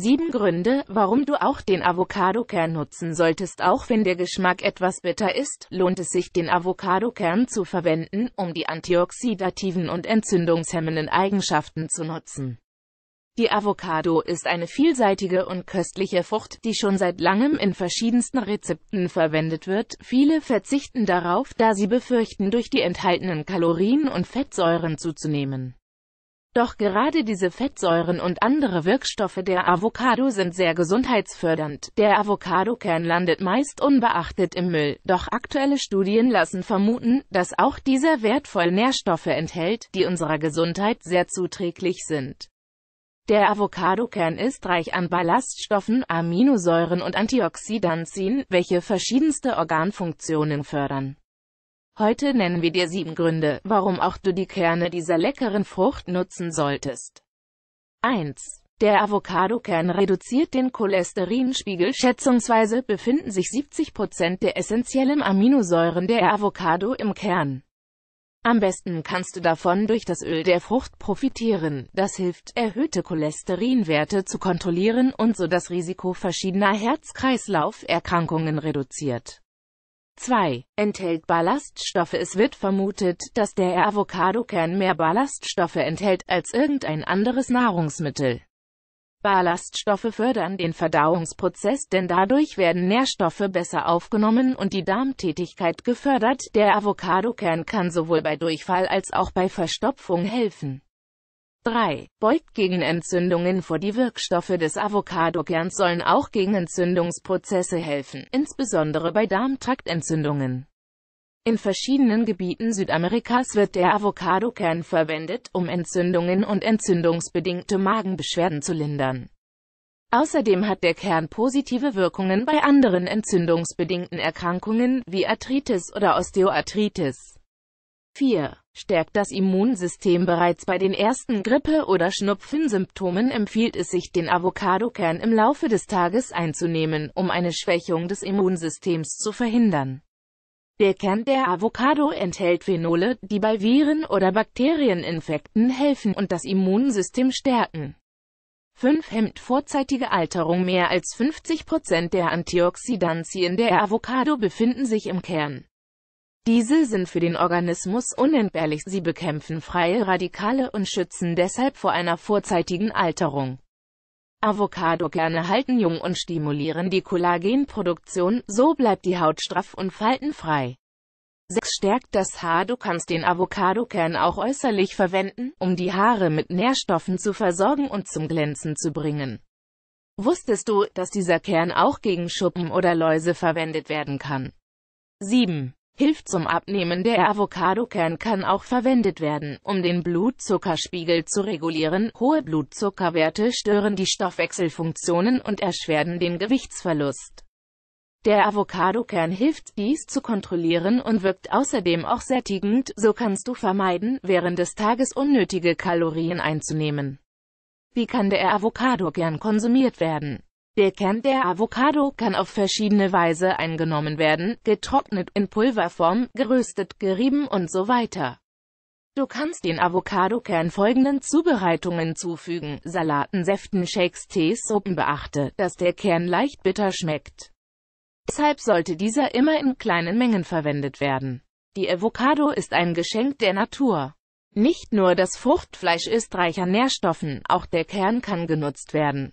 Sieben Gründe, warum du auch den Avocadokern nutzen solltest. Auch wenn der Geschmack etwas bitter ist, lohnt es sich, den Avocadokern zu verwenden, um die antioxidativen und entzündungshemmenden Eigenschaften zu nutzen. Die Avocado ist eine vielseitige und köstliche Frucht, die schon seit langem in verschiedensten Rezepten verwendet wird. Viele verzichten darauf, da sie befürchten, durch die enthaltenen Kalorien und Fettsäuren zuzunehmen. Doch gerade diese Fettsäuren und andere Wirkstoffe der Avocado sind sehr gesundheitsfördernd. Der Avocadokern landet meist unbeachtet im Müll, doch aktuelle Studien lassen vermuten, dass auch dieser wertvoll Nährstoffe enthält, die unserer Gesundheit sehr zuträglich sind. Der Avocadokern ist reich an Ballaststoffen, Aminosäuren und Antioxidantien, welche verschiedenste Organfunktionen fördern. Heute nennen wir dir sieben Gründe, warum auch du die Kerne dieser leckeren Frucht nutzen solltest. 1. Der Avocadokern reduziert den Cholesterinspiegel. Schätzungsweise befinden sich 70% der essentiellen Aminosäuren der Avocado im Kern. Am besten kannst du davon durch das Öl der Frucht profitieren. Das hilft, erhöhte Cholesterinwerte zu kontrollieren und so das Risiko verschiedener Herz-Kreislauf-Erkrankungen reduziert. 2. Enthält Ballaststoffe Es wird vermutet, dass der Avocadokern mehr Ballaststoffe enthält, als irgendein anderes Nahrungsmittel. Ballaststoffe fördern den Verdauungsprozess, denn dadurch werden Nährstoffe besser aufgenommen und die Darmtätigkeit gefördert. Der Avocadokern kann sowohl bei Durchfall als auch bei Verstopfung helfen. 3. Beugt gegen Entzündungen vor. Die Wirkstoffe des Avocadokerns sollen auch gegen Entzündungsprozesse helfen, insbesondere bei Darmtraktentzündungen. In verschiedenen Gebieten Südamerikas wird der Avocadokern verwendet, um Entzündungen und entzündungsbedingte Magenbeschwerden zu lindern. Außerdem hat der Kern positive Wirkungen bei anderen entzündungsbedingten Erkrankungen, wie Arthritis oder Osteoarthritis. 4. Stärkt das Immunsystem bereits bei den ersten Grippe- oder Schnupfensymptomen empfiehlt es sich, den Avocadokern im Laufe des Tages einzunehmen, um eine Schwächung des Immunsystems zu verhindern. Der Kern der Avocado enthält Phenole, die bei Viren- oder Bakterieninfekten helfen und das Immunsystem stärken. 5 hemmt vorzeitige Alterung. Mehr als 50% Prozent der Antioxidantien der Avocado befinden sich im Kern. Diese sind für den Organismus unentbehrlich, sie bekämpfen freie Radikale und schützen deshalb vor einer vorzeitigen Alterung. Avocadokerne halten jung und stimulieren die Kollagenproduktion, so bleibt die Haut straff und faltenfrei. 6 stärkt das Haar Du kannst den Avocadokern auch äußerlich verwenden, um die Haare mit Nährstoffen zu versorgen und zum Glänzen zu bringen. Wusstest du, dass dieser Kern auch gegen Schuppen oder Läuse verwendet werden kann? 7 hilft zum Abnehmen. Der Avocadokern kann auch verwendet werden, um den Blutzuckerspiegel zu regulieren. Hohe Blutzuckerwerte stören die Stoffwechselfunktionen und erschweren den Gewichtsverlust. Der Avocadokern hilft, dies zu kontrollieren und wirkt außerdem auch sättigend, so kannst du vermeiden, während des Tages unnötige Kalorien einzunehmen. Wie kann der Avocadokern konsumiert werden? Der Kern der Avocado kann auf verschiedene Weise eingenommen werden, getrocknet, in Pulverform, geröstet, gerieben und so weiter. Du kannst den Avocado-Kern folgenden Zubereitungen zufügen, Salaten, Säften, Shakes, Tees, Suppen. Beachte, dass der Kern leicht bitter schmeckt. Deshalb sollte dieser immer in kleinen Mengen verwendet werden. Die Avocado ist ein Geschenk der Natur. Nicht nur das Fruchtfleisch ist reich an Nährstoffen, auch der Kern kann genutzt werden.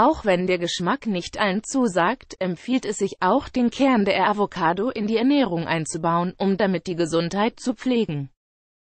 Auch wenn der Geschmack nicht allen zusagt, empfiehlt es sich auch, den Kern der Avocado in die Ernährung einzubauen, um damit die Gesundheit zu pflegen.